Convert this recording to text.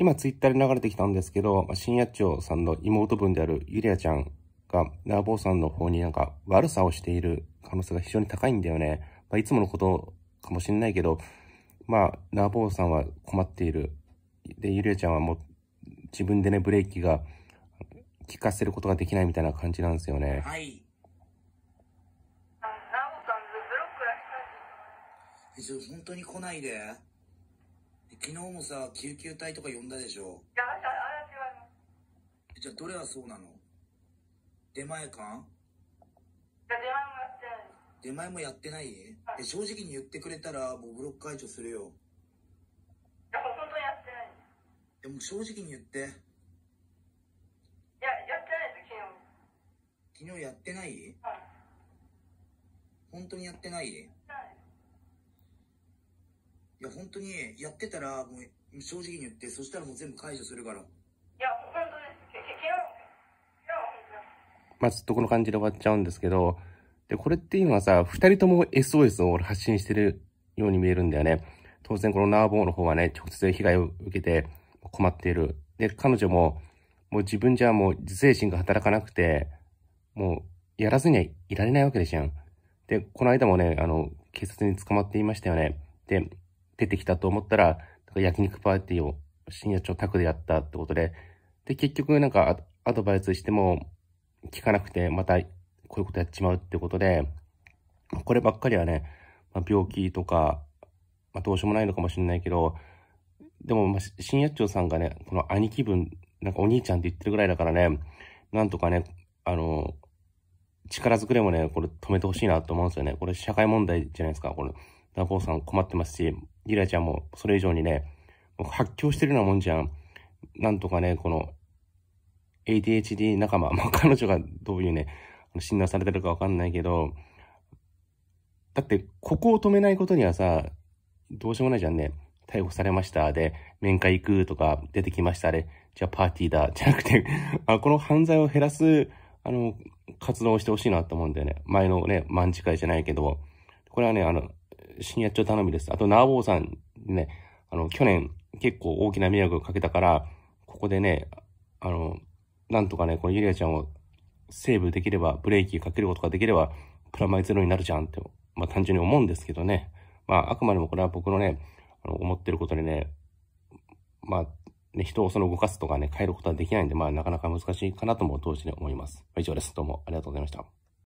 今ツイッターで流れてきたんですけど、深夜長さんの妹分であるゆりあちゃんが、ナーボーさんの方になんか悪さをしている可能性が非常に高いんだよね。まあ、いつものことかもしれないけど、まあ、ナーボーさんは困っている。で、ゆりあちゃんはもう自分でね、ブレーキが効かせることができないみたいな感じなんですよね。はい。あ、ナーボーさんブロックらしい。本当に来ないで。昨日もさ、救急隊とか呼んだでしょいや、私、私はますじゃあ、どれはそうなの出前館出前もやってない。出前もやってない、はい、正直に言ってくれたら、もうブロック解除するよ。いや、本当にやってない。でも、正直に言って。いや、やってないです、昨日。昨日やってないはい。本当にやってないいや、本当にやってたら、もう正直に言って、そしたらもう全部解除するから。いや、本当です。まあ、ずっとこの感じで終わっちゃうんですけど、で、これっていうのはさ、二人とも SOS を発信してるように見えるんだよね。当然このナーボーの方はね、直接被害を受けて困っている。で、彼女も、もう自分じゃもう自制心が働かなくて、もうやらずにはいられないわけでしょ。で、この間もね、あの、警察に捕まっていましたよね。で、出てきたと思ったら、焼肉パーティーを深夜超宅でやったってことで、で、結局なんかアドバイスしても聞かなくて、またこういうことやっちまうってことで、こればっかりはね、まあ、病気とか、まあ、どうしようもないのかもしれないけど、でも、まあ、新長さんがね、この兄貴分、なんかお兄ちゃんって言ってるぐらいだからね、なんとかね、あの、力づくでもね、これ止めてほしいなと思うんですよね。これ社会問題じゃないですか、これ。ダボーさん困ってますし、ギラちゃんもそれ以上にね、発狂してるようなもんじゃん。なんとかね、この ADHD 仲間、まあ、彼女がどういうね、診断されてるかわかんないけど、だって、ここを止めないことにはさ、どうしようもないじゃんね。逮捕されましたで、面会行くとか出てきましたで、じゃあパーティーだ、じゃなくてあ、この犯罪を減らす、あの、活動をしてほしいなと思うんだよね。前のね、万次会じゃないけど、これはね、あの、深夜長頼みです。あと、ナーボーさんね、あの、去年結構大きな迷惑をかけたから、ここでね、あの、なんとかね、このゆりあちゃんをセーブできれば、ブレーキかけることができれば、プラマイゼロになるじゃんって、まあ単純に思うんですけどね。まああくまでもこれは僕のね、あの思ってることでね、まあ、ね、人をその動かすとかね、変えることはできないんで、まあなかなか難しいかなとも同時に思います。以上です。どうもありがとうございました。